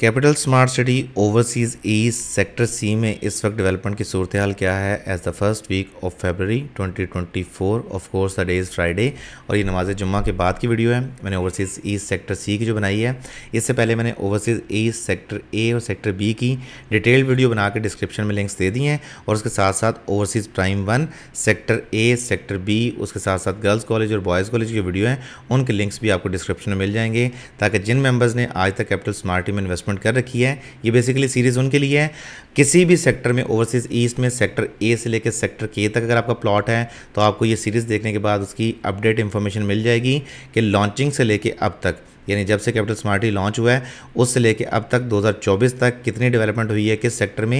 capital smart city overseas east sector C में इस वक्त डेवलपमेंट की सूरत हाल क्या है as the first week of February 2024 of course the day is Friday और ये नमाज जुम्मा के बाद की वीडियो है मैंने ओवरसीज़ ईस्ट सेक्टर सी की जो बनाई है इससे पहले मैंने ओवरसीज़ ईस्ट सेक्टर ए और सेक्टर बी की डिटेल्ड वीडियो बना के डिस्क्रिप्शन में लिंक्स दे दी हैं और उसके साथ साथ overseas prime one sector A sector B उसके साथ साथ गर्ल्स कॉलेज और बॉयज़ कॉलेज की वीडियो हैं उनके लिंक्स भी आपको डिस्क्रिप्शन में मिल जाएंगे ताकि जिन मेम्बर्स ने आज तक कैपिटल स्मार्टी में इन्वेस्टमेंट इन्वेस्टमेंट कर रखी है ये बेसिकली सीरीज़ उनके लिए है किसी भी सेक्टर में ओवरसीज़ ईस्ट में सेक्टर ए से लेकर सेक्टर के तक अगर आपका प्लॉट है तो आपको ये सीरीज़ देखने के बाद उसकी अपडेट इन्फॉर्मेशन मिल जाएगी कि लॉन्चिंग से लेकर अब तक यानी जब से कैपिटल स्मार्टी लॉन्च हुआ है उससे लेके अब तक 2024 तक कितनी डेवलपमेंट हुई है किस सेक्टर में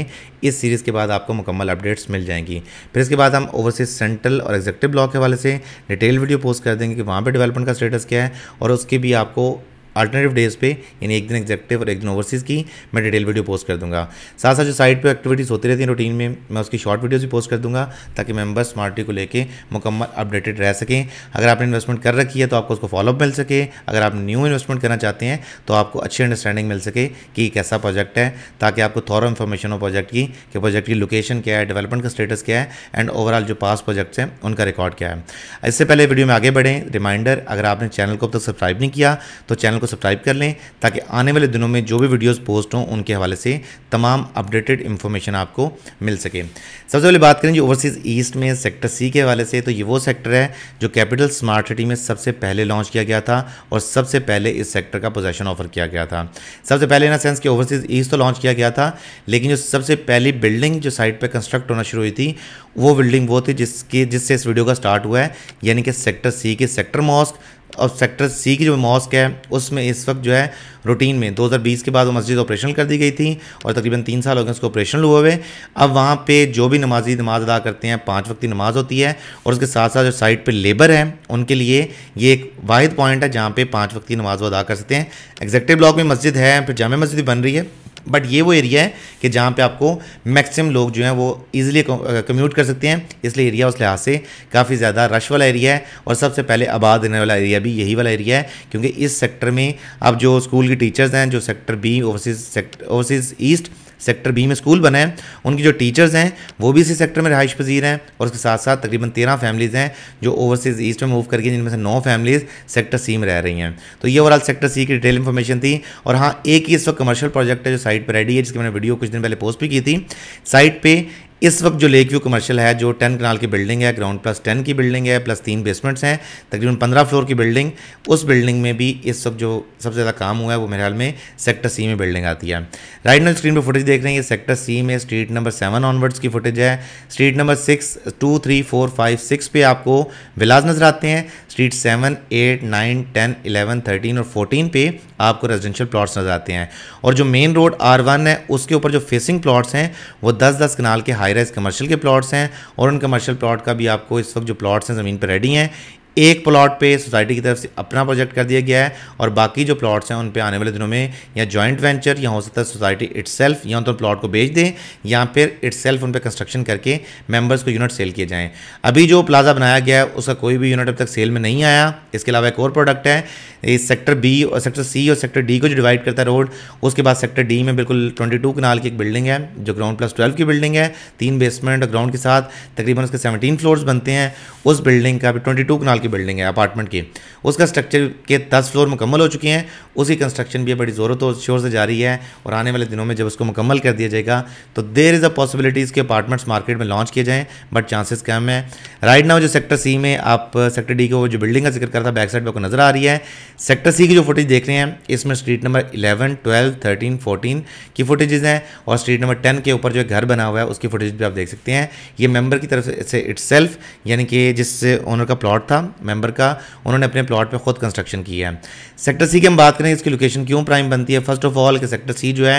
इस सीरीज़ के बाद आपको मुकम्मल अपडेट्स मिल जाएंगी फिर इसके बाद हम ओवरसीज सेंट्रल और एग्जेक्टिव ब्लॉक के वाले से डिटेल वीडियो पोस्ट कर देंगे कि वहाँ पर डेवलपमेंट का स्टेटस क्या है और उसकी भी आपको अल्टरनेटिव डेज पे यानी एक दिन एग्जेक्टिव और एक दिन ओवरसीज़ की मैं डिटेल वीडियो पोस्ट कर दूंगा साथ साथ जो साइट पे एक्टिविटीज़ होती रहती हैं रूटीन में मैं उसकी शॉर्ट वीडियोज़ भी पोस्ट कर दूंगा ताकि मेम्बर स्मार्टी को लेकर मुकम्मल अपडेटेड रह सकें अगर आपने इन्वेस्टमेंट कर रखी है तो आपको उसको फॉलोअप मिल सके अगर आप न्यू इन्वेस्टमेंट करना चाहते हैं तो आपको अच्छी अंडरस्टैंडिंग मिल सके कि कैसा प्रोजेक्ट है ताकि आपको थोड़ा इन्फॉर्मेशन हो प्रोजेक्ट की कि प्रोजेक्ट की लोकेशन क्या है डेवलपमेंट का स्टेटस क्या है एंड ओवरऑल जो पास प्रोजेक्ट्स हैं उनका रिकॉर्ड क्या है इससे पहले वीडियो में आगे बढ़ें रिमाइंडर अगर आपने चैनल को अब तक सब्सक्राइब नहीं किया तो चैनल को सब्सक्राइब कर लें ताकि आने वाले दिनों में जो भी वीडियोस पोस्ट हों उनके हवाले से तमाम अपडेटेड इन्फॉर्मेशन आपको मिल सके सबसे पहले बात करें जो ओवरसीज़ ईस्ट में सेक्टर सी के हवाले से तो ये वो सेक्टर है जो कैपिटल स्मार्ट सिटी में सबसे पहले लॉन्च किया गया था और सबसे पहले इस सेक्टर का पोजेशन ऑफर किया गया था सबसे पहले इन सेंस कि ओवरसीज़ ईस्ट तो लॉन्च किया गया था लेकिन जो सबसे पहली बिल्डिंग जो साइट पर कंस्ट्रक्ट होना शुरू हुई थी वो बिल्डिंग वो थी जिसके जिससे इस वीडियो का स्टार्ट हुआ है यानी कि सेक्टर सी के सेक्टर मॉस्क और सेक्टर सी की जो मॉस्क है उसमें इस वक्त जो है रूटीन में 2020 के बाद वो मस्जिद ऑपरेशनल कर दी गई थी और तकरीबन तीन साल हो गए उसको ऑपरेशनल हुए हुए अब वहाँ पे जो भी नमाजी नमाज अदा करते हैं पाँच वक्त की नमाज होती है और उसके साथ साथ जो साइड पे लेबर है उनके लिए ये एक वाद पॉइंट है जहाँ पे पाँच वक्त की नमाज वो अदा कर सकते हैं एग्जैक्टिव ब्लॉक में मस्जिद है फिर जाम मस्जिद बन रही है बट ये वो एरिया है कि जहाँ पे आपको मैक्सिमम लोग जो हैं वो इजीली कम्यूट कर सकते हैं इसलिए एरिया उस लिहाज से काफ़ी ज़्यादा रश वाला एरिया है और सबसे पहले आबाद रहने वाला एरिया भी यही वाला एरिया है क्योंकि इस सेक्टर में अब जो स्कूल के टीचर्स हैं जो sector B overseas sector overseas east sector B में स्कूल बनाए उनकी जो टीचर्स हैं वो भी इसी सेक्टर में रहाइश पजीर हैं और उसके साथ साथ तकरीबन तेरह फैमिलीज़ हैं जो ओवरसीज़ ईस्ट में मूव करके जिनमें से नौ फैमिलीज़ सेक्टर सी में रह रही हैं तो ये ओवरऑल सेक्टर सी की डिटेल इन्फॉर्मेशन थी और हाँ एक ही इस वक्त कमर्शियल प्रोजेक्ट है जो साइट पर रेडी है जिसकी मैंने वीडियो कुछ दिन पहले पोस्ट भी की थी साइट पर इस वक्त जो लेक व्यू कमर्शियल है जो टेन कनाल की बिल्डिंग है ग्राउंड प्लस टेन की बिल्डिंग है प्लस तीन बेसमेंट्स हैं तकरीबन पंद्रह फ्लोर की बिल्डिंग उस बिल्डिंग में भी इस वक्त जो सबसे ज़्यादा काम हुआ है वो मेरे ख्याल में सेक्टर सी में बिल्डिंग आती है राइट नाउ स्क्रीन पर फुटेज देख रहे हैं ये सेक्टर सी में स्ट्रीट नंबर सेवन ऑनवर्ड्स की फुटेज है street number six two three four five six पे आपको विलाज नज़र आते हैं street seven eight nine ten eleven thirteen और फोर्टीन पे आपको रेजिडेंशियल प्लॉट्स नज़र आते हैं और जो मेन रोड आर वन है उसके ऊपर जो फेसिंग प्लॉट्स हैं वो दस दस कनाल के हाई राइज कमर्शियल के प्लॉट्स हैं और उन कमर्शियल प्लॉट का भी आपको इस वक्त जो प्लॉट्स हैं ज़मीन पर रेडी हैं एक प्लॉट पे सोसाइटी की तरफ से अपना प्रोजेक्ट कर दिया गया है और बाकी जो प्लॉट्स हैं उन पे आने वाले दिनों में या जॉइंट वेंचर या हो सकता है सोसाइटी सेल्फ या तो प्लॉट को बेच दें या फिर इट्सल्फ उन पर कंस्ट्रक्शन करके मेंबर्स को यूनिट सेल किए जाएं अभी जो प्लाजा बनाया गया है उसका कोई भी यूनिट अब तक सेल में नहीं आया इसके अलावा एक और प्रोडक्ट है इस सेक्टर बी और सेक्टर सी और सेक्टर डी को जो डिवाइड करता है रोड उसके बाद सेक्टर डी में बिल्कुल ट्वेंटी टू कनाल की एक बिल्डिंग है जो ग्राउंड प्लस ट्वेल्व की बिल्डिंग है तीन बेसमेंट और ग्राउंड के साथ तकरीबन उसके सेवनटीन फ्लोर्स बनते हैं उस बिल्डिंग का भी ट्वेंटी टू कनाल की बिल्डिंग है अपार्टमेंट की उसका स्ट्रक्चर के दस फ्लोर मुकम्मल हो चुके हैं उसकी कंस्ट्रक्शन भी बड़ी ज़ोरों तो शोर से जारी है और आने वाले दिनों में जब उसको मुकम्मल कर दिया जाएगा तो देर इज़ अ पॉसिबिलिटीज़ के अपार्टमेंट्स मार्केट में लॉन्च किए जाएँ बट चांसेस कम है राइट नाउ जो सेक्टर सी में आप सेक्टर डी को जो बिल्डिंग का जिक्र करता था बैक साइड पर नज़र आ रही है सेक्टर सी की जो फुटेज देख रहे हैं इसमें street number eleven twelve thirteen fourteen की फुटेजेज़ हैं और स्ट्रीट नंबर टेन के ऊपर जो घर बना हुआ है उसकी फुटेज भी आप देख सकते हैं ये मेंबर की तरफ से इट्स यानी कि जिस ओनर का प्लॉट था मेंबर का उन्होंने अपने प्लॉट पे खुद कंस्ट्रक्शन किया है सेक्टर सी की हम बात करें इसकी लोकेशन क्यों प्राइम बनती है फर्स्ट ऑफ ऑल कि सेक्टर सी जो है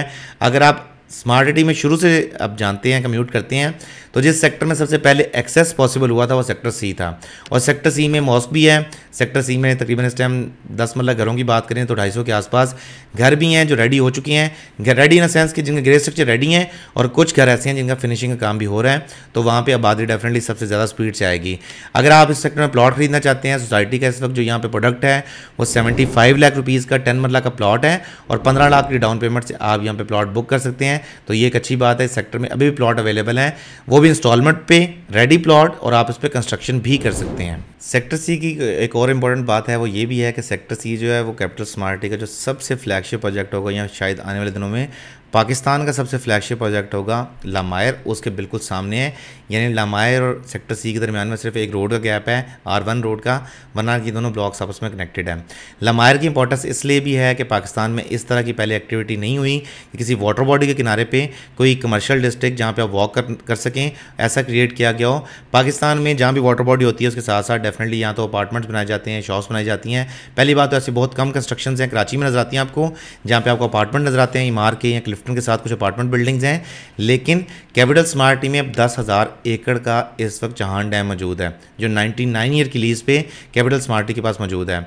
अगर आप स्मार्ट सिटी में शुरू से आप जानते हैं कम्यूट करते हैं तो जिस सेक्टर में सबसे पहले एक्सेस पॉसिबल हुआ था वो सेक्टर सी था और सेक्टर सी में मॉस्क भी है सेक्टर सी में तकरीबन इस टाइम दस मल्ला घरों की बात करें तो ढाई सौ के आसपास घर भी हैं जो रेडी हो चुके हैं रेडी इन सेंस कि जिनके ग्रे स्ट्रक्चर रेडी हैं और कुछ घर ऐसे हैं जिनका फिनिशिंग का काम भी हो रहा है तो वहाँ पर आबादी डेफिनेटली सबसे ज़्यादा स्पीड से आएगी अगर आप इस सेक्टर में प्लाट खरीदना चाहते हैं सोसाइटी का इस वक्त जो यहाँ पर प्रोडक्ट है वो सेवेंटी फाइव लाख रुपीज़ का टेन मरला का प्लाट है और पंद्रह लाख की डाउन पेमेंट से आप यहाँ पर प्लाट बुक कर सकते हैं तो ये एक अच्छी बात है सेक्टर में अभी भी प्लॉट अवेलेबल हैं वो भी इंस्टॉलमेंट पे रेडी प्लॉट और आप इस पर कंस्ट्रक्शन भी कर सकते हैं सेक्टर सी की एक और इम्पॉर्टेंट बात है वो ये भी है कि सेक्टर सी जो है वो कैपिटल स्मार्टी का जो सबसे फ्लैगशिप प्रोजेक्ट होगा या शायद आने वाले दिनों में पाकिस्तान का सबसे फ्लैगशिप प्रोजेक्ट होगा लामायर उसके बिल्कुल सामने है यानी लामायर और सेक्टर सी के दरमियान में सिर्फ एक रोड का गैप है आर वन रोड का वरना ये दोनों ब्लॉक्स आपस में कनेक्टेड हैं लामायर की इंपॉर्टेंस इसलिए भी है कि पाकिस्तान में इस तरह की पहले एक्टिविटी नहीं हुई कि किसी वाटर बॉडी के किनारे पर कोई कमर्शल डिस्ट्रिक्ट जहाँ पर आप वॉक कर, कर सकें ऐसा क्रिएट किया गया हो पाकिस्तान में जहाँ भी वाटर बॉडी होती है उसके साथ साथ डेफिनेटली यहाँ तो अपार्टमेंट्स बनाए जाते हैं शॉप्स बनाई जाती हैं पहली बात तो ऐसी बहुत कम कंस्ट्रक्शन हैं कराची में नजर आती हैं आपको जहाँ पर आपको अपार्टमेंट नजर आते हैं इमार के या क्लिफ्टन के साथ कुछ अपार्टमेंट बिल्डिंग्स हैं लेकिन कैपिटल स्मार्ट में अब दस हज़ार एकड़ का इस वक्त जहान डैम मौजूद है जो 99 नाइन ईयर की लीज़ पे कैपिटल स्मार्टी के पास मौजूद है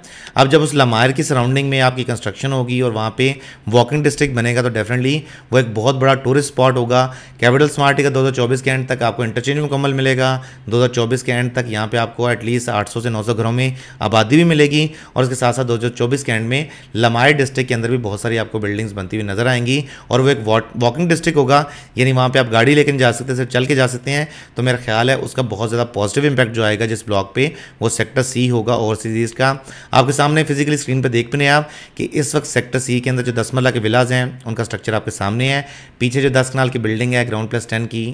अब जब उस लमायर की सराउंडिंग में आपकी कंस्ट्रक्शन होगी और वहाँ पर वॉकिंग डिस्ट्रिक्ट बनेगा तो डेफिनेटली वो एक बहुत बड़ा टूरिस्ट स्पॉट होगा कैपिटल स्मार्टी का दो के एंड तक आपको इंटरचेंज मुकम्मल मिलेगा दो के एंड तक यहाँ पर आपको एटलीस्ट आठ से नौ घरों में आबादी भी मिलेगी और उसके साथ साथ चौबीस के एंड में लमाय डिस्ट्रिक्ट के अंदर भी बहुत सारी आपको बिल्डिंग्स बनती हुई नजर आएंगी और वो एक वॉकिंग डिस्ट्रिक्ट होगा यानी वहाँ पर आप गाड़ी लेकर जा सकते हैं सिर्फ चल के जा सकते हैं तो मेरा ख्याल है उसका बहुत ज़्यादा पॉजिटिव इम्पैक्ट जो आएगा जिस ब्लॉक पर वो सेक्टर सी होगा और सीरीज़ का आपके सामने फिजिकली स्क्रीन पर देख भी आप कि इस वक्त सेक्टर सी के अंदर जो दस मल्ला के विलाज हैं उनका स्ट्रक्चर आपके सामने है पीछे जो दस कनाल की बिल्डिंग है ग्राउंड प्लस टेन की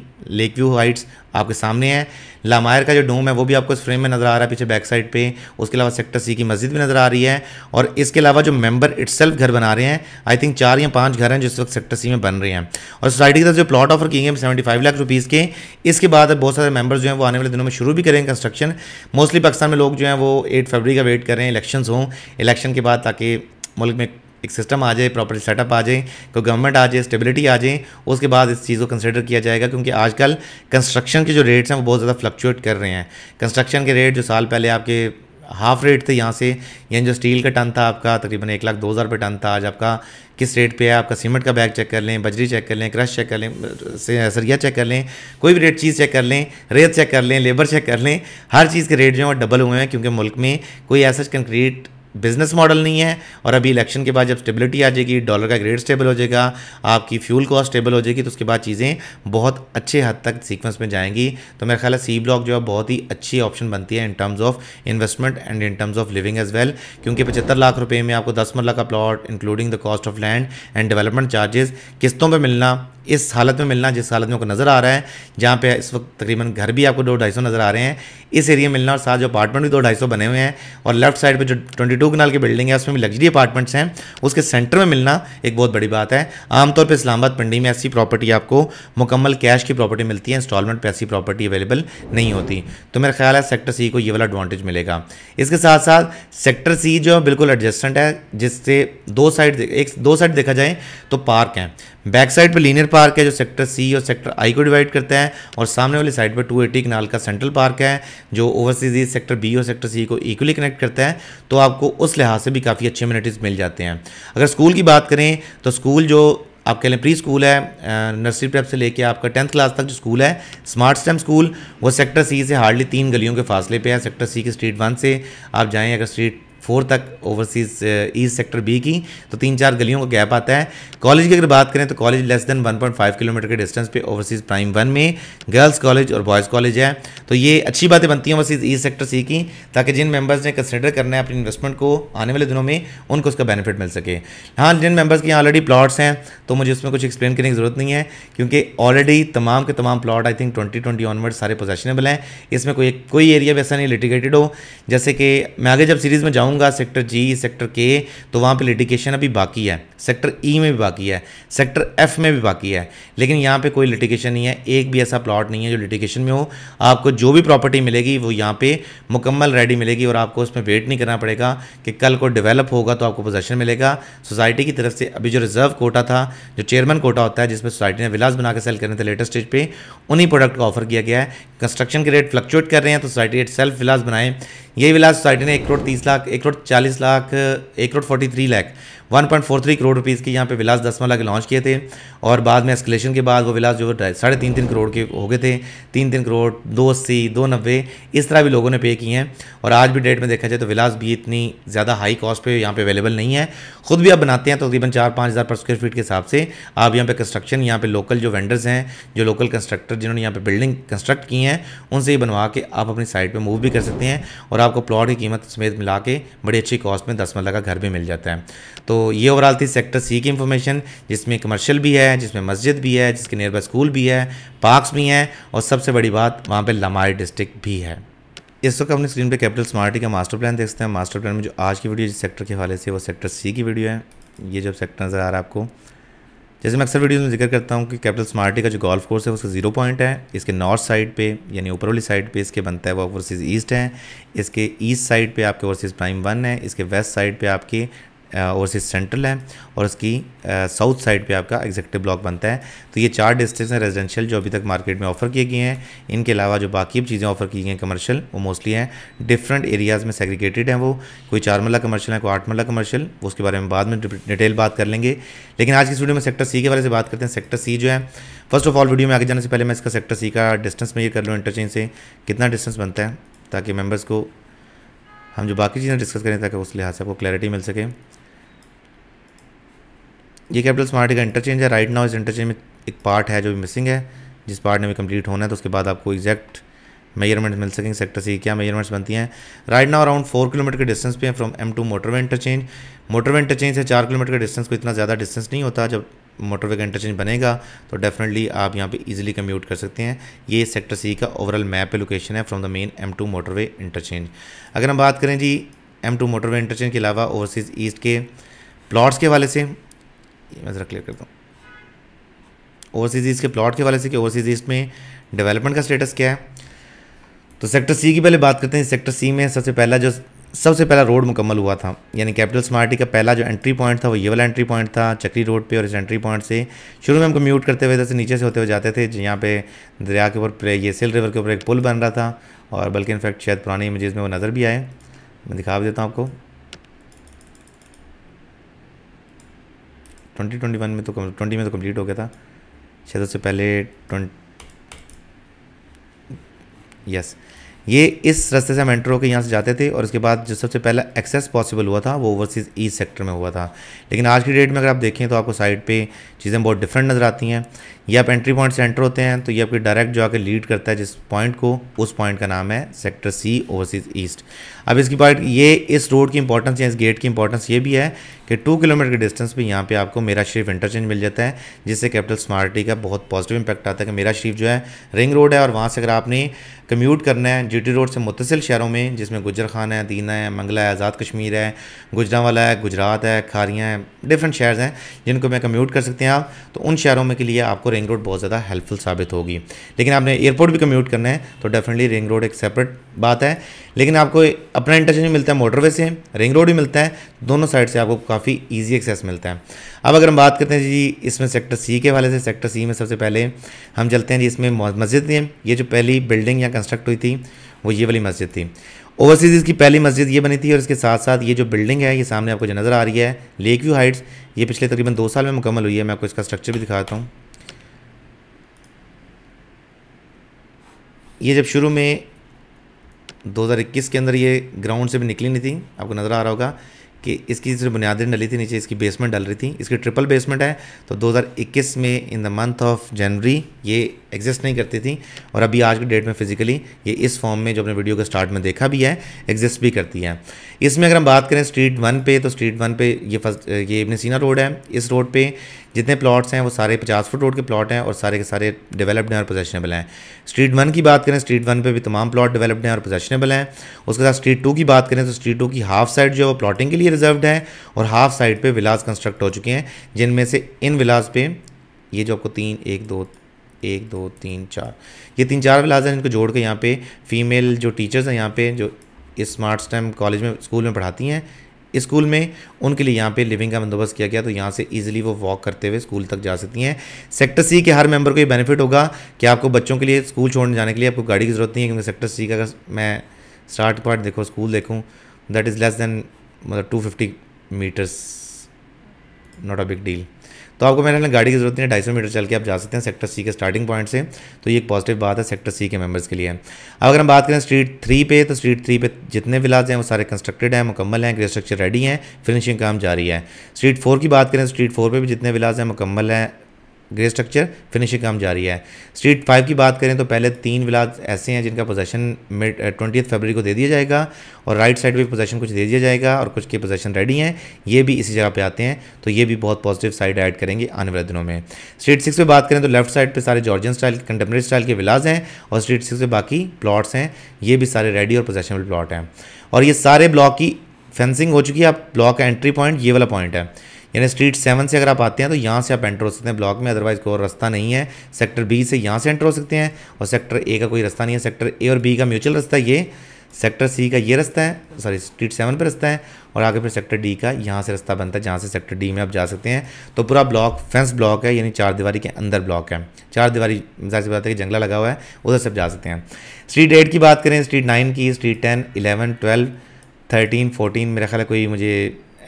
लेक व्यू हाइट्स आपके सामने है लामायर का जो डोम है वो भी आपको इस फ्रेम में नज़र आ रहा है पीछे बैक साइड पे उसके अलावा सेक्टर सी की मस्जिद भी नज़र आ रही है और इसके अलावा जो मेंबर इट्सल्फ घर बना रहे हैं आई थिंक चार या पांच घर हैं जिस वक्त सेक्टर सी में बन रही हैं और सोसाइटी की तरफ जो प्लॉट ऑफर किए गए सेवेंटी फाइव लाख रुपीज़ के इसके बाद बहुत सारे मेंबर्स जो हैं वो आने वाले दिनों में शुरू भी करें कंस्ट्रक्शन मोस्टली पाकिस्तान में लोग जो हैं वो एट फरवरी का वेट कर रहे हैं इलेक्शन हों इलेक्शन के बाद ताकि मुल्क में एक सिस्टम आ जाए प्रॉपर सेटअप आ जाए कोई गवर्नमेंट आ जाए स्टेबिलिटी आ जाए उसके बाद इस चीज़ को कंसिडर किया जाएगा क्योंकि आजकल कंस्ट्रक्शन के जो रेट्स हैं वो बहुत ज़्यादा फ्लक्चुएट कर रहे हैं कंस्ट्रक्शन के रेट जो साल पहले आपके हाफ रेट थे यहाँ से यानी जो स्टील का टन था आपका तकरीबन एक लाख दो हज़ार रुपये टन था आज आपका किस रेट पे है आपका सीमेंट का बैग चेक कर लें बजरी चेक कर लें क्रश चेक कर लें सरिया चेक कर लें कोई भी रेट चीज़ चेक कर लें रेत चेक कर लें लेबर चेक कर लें हर चीज़ के रेट जो है डबल हुए हैं क्योंकि मुल्क में कोई ऐसा कंक्रीट बिजनेस मॉडल नहीं है और अभी इलेक्शन के बाद जब स्टेबिलिटी आ जाएगी डॉलर का ग्रेड स्टेबल हो जाएगा आपकी फ्यूल कॉस्ट स्टेबल हो जाएगी तो उसके बाद चीज़ें बहुत अच्छे हद तक सीक्वेंस में जाएंगी तो मेरा ख्याल है सी ब्लॉक जो है बहुत ही अच्छी ऑप्शन बनती है in terms of investment and in terms of living as well क्योंकि पचहत्तर लाख रुपये में आपको दस मरला का plot including the cost of land and development charges किस्तों पर मिलना इस हालत में मिलना जिस हालत में आपको नज़र आ रहा है जहाँ पे इस वक्त तकरीबन घर भी आपको दो ढाई सौ नज़र आ रहे हैं इस एरिया में मिलना और साथ जो अपार्टमेंट भी दो ढाई सौ बने हुए हैं और लेफ्ट साइड पर जो ट्वेंटी टू कनाल की बिल्डिंग है उसमें भी लग्जरी अपार्टमेंट्स हैं उसके सेंटर में मिलना एक बहुत बड़ी बात है आमतौर पर इस्लामाबाद पिंडी में ऐसी प्रॉपर्टी आपको मुकम्मल कैश की प्रॉपर्टी मिलती है इंस्टॉलमेंट पर ऐसी प्रॉपर्टी अवेलेबल नहीं होती तो मेरा ख्याल है सेक्टर सी को ये वाला एडवांटेज मिलेगा इसके साथ साथ सेक्टर सी जो है बिल्कुल एडजस्टेंट है जिससे दो साइड एक दो साइड देखा जाए तो पार्क हैं बैक साइड पर लीनियर पार्क पार्क है जो सेक्टर सी और सेक्टर आई को डिवाइड करते हैं और सामने वाली साइड पर 280 एटी कनाल का सेंट्रल पार्क है जो ओवरसीज सेक्टर बी और सेक्टर सी को इक्वली कनेक्ट करता है तो आपको उस लिहाज से भी काफ़ी अच्छे अम्यूनिटीज़ मिल जाते हैं अगर स्कूल की बात करें तो स्कूल जो आप कह लें प्री स्कूल है नर्सरी प्रेप से लेके आपका टेंथ क्लास तक जो स्कूल है स्मार्ट स्टेम स्कूल वो सेक्टर सी से हार्डली तीन गलियों के फासले पे है सेक्टर सी की स्ट्रीट वन से आप जाएं अगर स्ट्रीट फोर तक ओवरसीज ईस्ट सेक्टर बी की तो तीन चार गलियों का गैप आता है कॉलेज की अगर बात करें तो कॉलेज लेस देन 1.5 किलोमीटर के डिस्टेंस पे ओवरसीज प्राइम वन में गर्ल्स कॉलेज और बॉयज़ कॉलेज है तो ये अच्छी बातें बनती हैं ओवरसीज ईस्ट सेक्टर सी की ताकि जिन मेंबर्स ने कंसिडर करना है अपनी इन्वेस्टमेंट को आने वाले दिनों में उनको उसका बेनिफिट मिल सके हाँ जिन मेम्बर्स के यहाँ ऑलरेडी प्लाट्स हैं तो मुझे उसमें कुछ एक्सप्लेन करने की ज़रूरत नहीं है क्योंकि ऑलरेडी तमाम के तमाम plot I think twenty twenty onward सारे पोजेशनेबल हैं इसमें कोई कोई एरिया वैसा नहीं लिटिगेटेड हो जैसे कि मैं आगे जब सीरीज़ में जाऊँ जाऊंगा सेक्टर जी सेक्टर के तो वहाँ पे लिटिगेशन अभी बाकी है सेक्टर ई e में भी बाकी है सेक्टर एफ में भी बाकी है लेकिन यहाँ पे कोई लिटिगेशन नहीं है एक भी ऐसा प्लॉट नहीं है जो लिटिगेशन में हो आपको जो भी प्रॉपर्टी मिलेगी वो यहाँ पर मुकम्मल रेडी मिलेगी और आपको उसमें वेट नहीं करना पड़ेगा कि कल को डिवेलप होगा तो आपको पोजेशन मिलेगा सोसाइटी की तरफ से अभी जो रिजर्व कोटा था जो चेयरमैन कोटा होता है जिसमें सोसाइटी ने विलास बना के सेल करने थे लेटेस्ट स्टेज पर उन्हीं प्रोडक्ट को ऑफर किया गया है कंस्ट्रक्शन के रेट फ्लक्चुएट कर रहे हैं तो सोसाइटी एट सेल्फ विलास बनाएं यही विलास सोसाइटी ने एक करोड़ तीस लाख एक करोड़ चालीस लाख एक crore forty three lakh one point four three crore rupees की यहाँ पे विलास दसवा लाख लॉन्च किए थे और बाद में एस्केलेशन के बाद वो विलास जो साढ़े तीन तीन करोड़ के हो गए थे तीन तीन करोड़ दो अस्सी दो नब्बे इस तरह भी लोगों ने पे किए हैं और आज भी डेट में देखा जाए तो विलास भी इतनी ज़्यादा हाई कॉस्ट पर यहाँ पर अवेलेबल नहीं है खुद भी आप बनाते हैं तो तकरीबन चार पाँच हज़ार पर स्क्वेयर फीट के हिसाब से आप यहाँ पर कंस्ट्रक्शन यहाँ पर लोकल जो वेंडर्स हैं जो लोकल कंस्ट्रक्टर जिन्होंने यहाँ पर बिल्डिंग कंस्ट्रक्ट की हैं उनसे ही बनवा के आप अपनी साइड पर मूव भी कर सकते हैं और और आपको प्लॉट की कीमत समेत मिला के बड़ी अच्छी कॉस्ट में दस मरला का घर भी मिल जाता है तो ये ओवरऑल थी सेक्टर सी की इंफॉर्मेशन जिसमें कमर्शियल भी है जिसमें मस्जिद भी है जिसके नियर बाय स्कूल भी है पार्क्स भी हैं और सबसे बड़ी बात वहाँ पर लमारी डिस्ट्रिक्ट भी है इस वक्त अपनी स्क्रीन पर कैपिटल स्मार्टी का मास्टर प्लान देखते हैं मास्टर प्लान में जो आज की वीडियो जिस सेक्टर के हवाले से वो सेक्टर सी की वीडियो है ये जो सेक्टर नज़र आ रहा है आपको जैसे मैं अक्सर वीडियोज में जिक्र करता हूँ कि कैपिटल स्मार्टी का जो गोल्फ कोर्स है उसका जीरो पॉइंट है इसके नॉर्थ साइड पे यानी ऊपर वाली साइड पे इसके बनता है वो वर्सेज ईस्ट है इसके ईस्ट साइड पे आपके वर्सेज प्राइम वन है इसके वेस्ट साइड पे आपके और से सेंट्रल है और उसकी साउथ साइड पे आपका एग्जेक्टिव ब्लॉक बनता है तो ये चार डिस्ट्रिक्ट हैं रेजिडेंशियल जो अभी तक मार्केट में ऑफर किए गए हैं इनके अलावा जो बाकी चीज़ें ऑफर की गई हैं कमर्शियल वो मोस्टली हैं डिफरेंट एरियाज़ में सेग्रीगेटेड हैं वो कोई चार मल्ला कमर्शियल है कोई आठ मल्ला कमर्शियल उसके बारे में बाद में डिटेल बात कर लेंगे लेकिन आज की स्टूडियो में सेक्टर सी के बारे से बात करते हैं सेक्टर सी जो है फर्स्ट ऑफ ऑल वीडियो में आगे जाने से पहले मैं इसका सेक्टर सी का डिस्टेंस मेयर कर लूँ इंटरचेंज से कितना डिस्टेंस बनता है ताकि मेम्बर्स को हम जो बाकी चीज़ें डिस्कस करें ताकि उस लिहाज से आपको क्लैरिटी मिल सके ये कैपिटल स्मार्ट का इंटरचेंज है राइट नाउ इस इंटरचेंज में एक पार्ट है जो भी मिसिंग है जिस पार्ट ने भी कंप्लीट होना है तो उसके बाद आपको एग्जैक्ट मेजरमेंट्स मिल सकेंगे सेक्टर सी क्या मेजरमेंट्स बनती हैं right now around four kilometre के डिस्टेंस पे हैं from M two motorway interchange motorway interchange से चार किलोमीटर का डिस्टेंस को इतना ज़्यादा डिस्टेंस नहीं होता जब मोटरवे का इंटरचेंज बनेगा तो डेफिनेटली आप यहाँ पे इजीली कम्यूट कर सकते हैं ये सेक्टर सी का ओवरऑल मैप पे लोकेशन है from the main M two motorway interchange अगर हम बात करें जी एम टू मोटरवे इंटरचेंज के अलावा ओवरसीज़ ईस्ट के प्लॉट्स के वाले से मैं ज़रा क्लियर करता हूँ ओवरसीज ईस्ट के प्लॉट के वाले से कि ओवरसीज ईस्ट में डेवलपमेंट का स्टेटस क्या है तो सेक्टर सी की पहले बात करते हैं सेक्टर सी में सबसे पहला जो सबसे पहला रोड मुकम्मल हुआ था यानी कैपिटल स्मार्टी का पहला जो एंट्री पॉइंट था वो ये वाला एंट्री पॉइंट था चक्री रोड पे और इस एंट्री पॉइंट से शुरू में हम कम्यूट करते हुए इधर से नीचे से होते हुए जाते थे यहाँ पे दरिया के ऊपर ये सिल रिवर के ऊपर एक पुल बन रहा था और बल्कि इनफैक्ट शायद पुरानी इमेज़ में वो नज़र भी आए मैं दिखा भी देता हूँ आपको ट्वेंटी ट्वेंटी वन में तो ट्वेंटी में तो कंप्लीट हो गया था शायद उससे पहले ट्वेंटी यस ये इस रास्ते से हम एंटर होकर यहाँ से जाते थे और इसके बाद जो सबसे पहला एक्सेस पॉसिबल हुआ था वो ओवरसीज़ ईस्ट सेक्टर में हुआ था लेकिन आज की डेट में अगर आप देखें तो आपको साइड पे चीज़ें बहुत डिफरेंट नज़र आती हैं ये आप एंट्री पॉइंट से एंटर होते हैं तो ये आपके डायरेक्ट जो आके लीड करता है जिस पॉइंट को उस पॉइंट का नाम है सेक्टर सी ओवरसीज़ ईस्ट अब इसकी पॉइंट ये इस रोड की इंपॉर्टेंस या इस गेट की इंपॉर्टेंस ये भी है कि टू किलोमीटर के डिस्टेंस पे यहाँ पे आपको मेरा शरीफ इंटरचेंज मिल जाता है जिससे कैपिटल स्मार्ट सिटी का बहुत पॉजिटिव इंपैक्ट आता है कि मेरा शरीफ जो है रिंग रोड है और वहाँ से अगर आपने कम्यूट करना है जी रोड से मुतसिल शहरों में जिसमें गुजर खान है दीना है मंगला है आज़ाद कश्मीर है गुजरावाला है गुजरात है खारियाँ हैं डिफरेंट शहर हैं जिनको मैं कम्यूट कर सकते हैं आप तो उन शहरों में के लिए आपको रिंग रोड बहुत ज़्यादा हेल्पफुल साबित होगी लेकिन आपने एयरपोर्ट भी कम्यूट करना है तो डेफिनेटली रिंग रोड एक सेपरेट बात है लेकिन आपको अपना इंटरचेंज मिलता है मोटरवे से रिंग रोड भी मिलता है दोनों साइड से आपको काफ़ी ईजी एक्सेस मिलता है अब अगर हम बात करते हैं जी इसमें सेक्टर सी के हवाले से सेक्टर सी में सबसे पहले हम चलते हैं जी इसमें मस्जिद है ये जो पहली बिल्डिंग या कंस्ट्रक्ट हुई थी वो ये वाली मस्जिद थी ओवरसीज़ इसकी पहली मस्जिद ये बनी थी और इसके साथ साथ ये जो बिल्डिंग है ये सामने आपको जो नज़र आ रही है लेक व्यू हाइट्स ये पिछले तकरीबन दो साल में मुकम्मल हुई है मैं आपको इसका स्ट्रक्चर भी दिखाता हूँ ये जब शुरू में 2021 के अंदर ये ग्राउंड से भी निकली नहीं थी आपको नज़र आ रहा होगा कि इसकी जो बुनियादी डली थी नीचे इसकी बेसमेंट डल रही थी इसकी ट्रिपल बेसमेंट है तो 2021 में in the month of January ये एग्जिस्ट नहीं करती थी और अभी आज के डेट में फिजिकली ये इस फॉर्म में जो अपने वीडियो के स्टार्ट में देखा भी है एग्जिस्ट भी करती है इसमें अगर हम बात करें स्ट्रीट वन पे तो स्ट्रीट वन पे ये फर्स्ट ये इबन सीना रोड है इस रोड पर जितने प्लॉट्स हैं वो सारे पचास फुट रोड के प्लॉट हैं और सारे के सारे डेवलप्ड हैं और पोजेशनेबल हैं स्ट्रीट वन की बात करें स्ट्रीट वन पर भी तमाम प्लॉट डेवलप्ड हैं और पोजेशनेबल हैं उसके साथ स्ट्रीट टू की बात करें तो स्ट्रीट टू की हाफ साइड जो है वो प्लॉटिंग के लिए रिजर्व है और हाफ साइड पर विलास कंस्ट्रक्ट हो चुके हैं जिनमें से इन विलास पे ये जो आपको तीन एक दो एक दो तीन चार ये तीन चार विलाज हैं इनको जोड़ के यहाँ पे फीमेल जो टीचर्स हैं यहाँ पे जो स्मार्ट स्टैम कॉलेज में स्कूल में पढ़ाती हैं स्कूल में उनके लिए यहाँ पे लिविंग का बंदोबस्त किया गया तो यहाँ से इजीली वो वॉक करते हुए स्कूल तक जा सकती हैं सेक्टर सी के हर मेंबर को ये बेनिफिट होगा कि आपको बच्चों के लिए स्कूल छोड़ने जाने के लिए आपको गाड़ी की ज़रूरत नहीं है क्योंकि सेक्टर सी का अगर मैं स्टार्ट पार्ट देखो स्कूल देखूँ दैट इज़ लेस देन मतलब two fifty metres not a big deal तो आपको मेरे गाड़ी की जरूरत नहीं है ढाई मीटर चल के आप जा सकते हैं सेक्टर सी के स्टार्टिंग पॉइंट से तो ये एक पॉजिटिव बात है सेक्टर सी के मेम्बर्स के लिए अब अगर हम बात करें स्ट्रीट थ्री पे तो स्ट्रीट थ्री पे जितने विलाज हैं वो सारे कंस्ट्रक्टेड हैं मुकम्मल हैं ग्रेस्ट्रक्चर रेडी हैं फिनिशिंग काम जारी है स्ट्रीट फोर की बात करें स्ट्रीट फोर पर भी जितने विलाज हैं मुकम्मल हैं ग्रे स्ट्रक्चर फिनिशिंग काम जारी है स्ट्रीट फाइव की बात करें तो पहले तीन विलाज ऐसे हैं जिनका पोजेशन मिड ट्वेंटी फरवरी को दे दिया जाएगा और राइट साइड भी पोजेशन कुछ दे दिया जाएगा और कुछ के पोजेशन रेडी हैं ये भी इसी जगह पर आते हैं तो ये भी बहुत पॉजिटिव साइड ऐड करेंगे आने वाले दिनों में स्ट्रीट सिक्स पर बात करें तो लेफ्ट साइड पर सारे जॉर्जियन स्टाइल कंटेम्प्रेरी स्टाइल के विलाज हैं और स्ट्रीट सिक्स पर बाकी प्लाट्स हैं ये भी सारे रेडी और पोजेशनबल प्लाट हैं और ये सारे ब्लॉक की फेंसिंग हो चुकी है आप ब्लॉक का एंट्री पॉइंट ये वाला पॉइंट है यानी स्ट्रीट सेवन से अगर आप आते हैं तो यहाँ से आप एंटर हो सकते हैं ब्लॉक में अदरवाइज़ कोई और रास्ता नहीं है सेक्टर बी से यहाँ से एंटर हो सकते हैं और सेक्टर ए का कोई रास्ता नहीं है सेक्टर ए और बी का म्यूचुअल रास्ता ये सेक्टर सी का ये रास्ता है सॉरी स्ट्रीट सेवन पर रास्ता है और आगे फिर सेक्टर डी का यहाँ से रास्ता बनता है जहाँ से सेक्टर डी में आप जा सकते हैं तो पूरा ब्लॉक फेंस ब्लॉक है यानी चार दीवारी के अंदर ब्लॉक है चार दीवारी जाहिर सी बात है कि जंगला लगा हुआ है उधर से आप जा सकते हैं स्ट्रीट एट की बात करें स्ट्रीट नाइन की street ten eleven twelve thirteen fourteen मेरा ख्याल कोई मुझे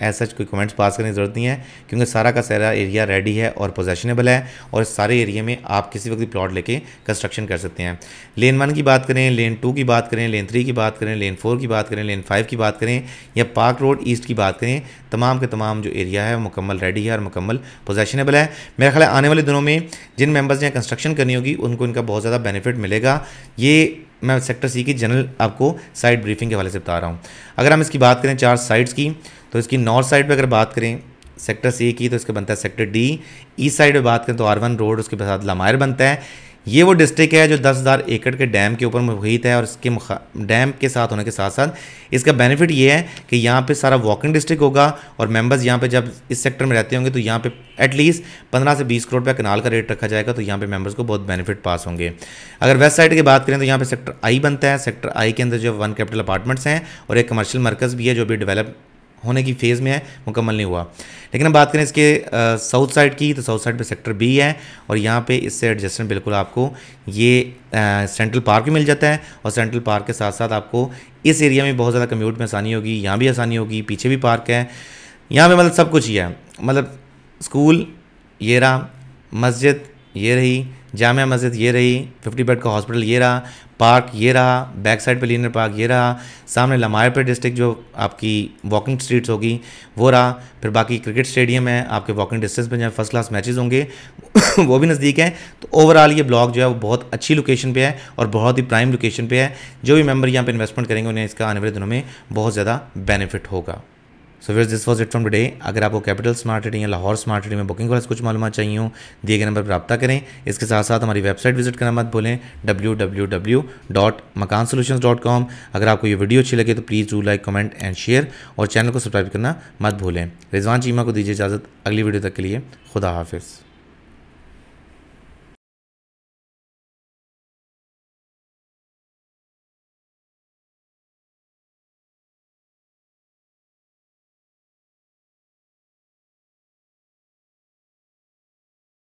एज सच कोई कमेंट्स पास करने की ज़रूरत नहीं है क्योंकि सारा का सारा एरिया रेडी है और पोजेशनेबल है और सारे एरिया में आप किसी वक्त भी प्लॉट लेके कंस्ट्रक्शन कर सकते हैं लेन वन की बात करें लेन टू की बात करें लेन थ्री की बात करें लेन फोर की बात करें लेन फाइव की बात करें या पार्क रोड ईस्ट की बात करें तमाम के तमाम जो एरिया है वो मुकम्मल रेडी है और मुकम्मल पोजेशनेबल है मेरा ख्याल आने वाले दिनों में जिन मेम्बर्स ने कंस्ट्रक्शन करनी होगी उनको इनका बहुत ज़्यादा बेनिफिट मिलेगा ये मैं सेक्टर सी की जनरल आपको साइट ब्रीफिंग के हवाले से बता रहा हूँ अगर हम इसकी बात करें चार साइट्स की तो इसकी नॉर्थ साइड पर अगर बात करें सेक्टर सी की तो इसका बनता है सेक्टर डी ईस्ट साइड पर बात करें तो आर रोड उसके साथ लामायर बनता है ये वो डिस्ट्रिक्ट है जो 10,000 एकड़ के डैम के ऊपर मुहित है और इसके डैम के साथ होने के साथ साथ इसका बेनिफिट ये है कि यहाँ पे सारा वॉकिंग डिस्ट्रिक्ट होगा और मेंबर्स यहाँ पे जब इस सेक्टर में रहते होंगे तो यहाँ पे एटलीस्ट 15 से 20 करोड़ रुपया कनाल का रेट रखा जाएगा तो यहाँ पे मेंबर्स को बहुत बेनिफिट पास होंगे अगर वेस्ट साइड की बात करें तो यहाँ पर सेक्टर आई बनता है सेक्टर आई के अंदर जो वन कैपिटल अपार्टमेंट्स हैं और एक कमर्शियल मर्कज भी है जो भी डेवलप होने की फेज़ में है मुकम्मल नहीं हुआ लेकिन हम बात करें इसके साउथ साइड की तो साउथ साइड पे सेक्टर बी है और यहाँ पे इससे एडजस्टमेंट बिल्कुल आपको ये सेंट्रल पार्क में मिल जाता है और सेंट्रल पार्क के साथ साथ आपको इस एरिया में बहुत ज़्यादा कम्यूट में आसानी होगी यहाँ भी आसानी होगी पीछे भी पार्क है यहाँ पर मतलब सब कुछ ही है मतलब स्कूल ये रहा मस्जिद ये रही जाम मस्जिद ये रही फिफ्टी बेड का हॉस्पिटल ये रहा पार्क ये रहा बैक साइड पे लीनर पार्क ये रहा सामने लमायरपेट डिस्ट्रिक्ट जो आपकी वॉकिंग स्ट्रीट्स होगी वो रहा फिर बाकी क्रिकेट स्टेडियम है आपके वॉकिंग डिस्टेंस पर जहाँ फर्स्ट क्लास मैचेस होंगे वो भी नज़दीक हैं तो ओवरऑल ये ब्लॉक जो है वो बहुत अच्छी लोकेशन पर है और बहुत ही प्राइम लोकेशन पर है जो भी मेम्बर यहाँ पर इन्वेस्टमेंट करेंगे उन्हें इसका आने वाले दिनों में बहुत ज़्यादा बेनिफिट होगा सो फिर this was it from today अगर आपको कैपिटल स्मार्ट रेटिंग या लाहौर स्मार्ट रेटिंग में बुकिंग वाले कुछ मालूम चाहिए हो दिए गए नंबर पर रब्ता करें इसके साथ साथ हमारी वेबसाइट विजिट करना मत भूलें W W W dot Makaan solution dot com अगर आपको ये वीडियो अच्छी लगे तो please do like comment and share और चैनल को सब्सक्राइब करना मत भूलें रिजवान चीमा को दीजिए इजाज़त अगली वीडियो तक के लिए खुदा हाफिज़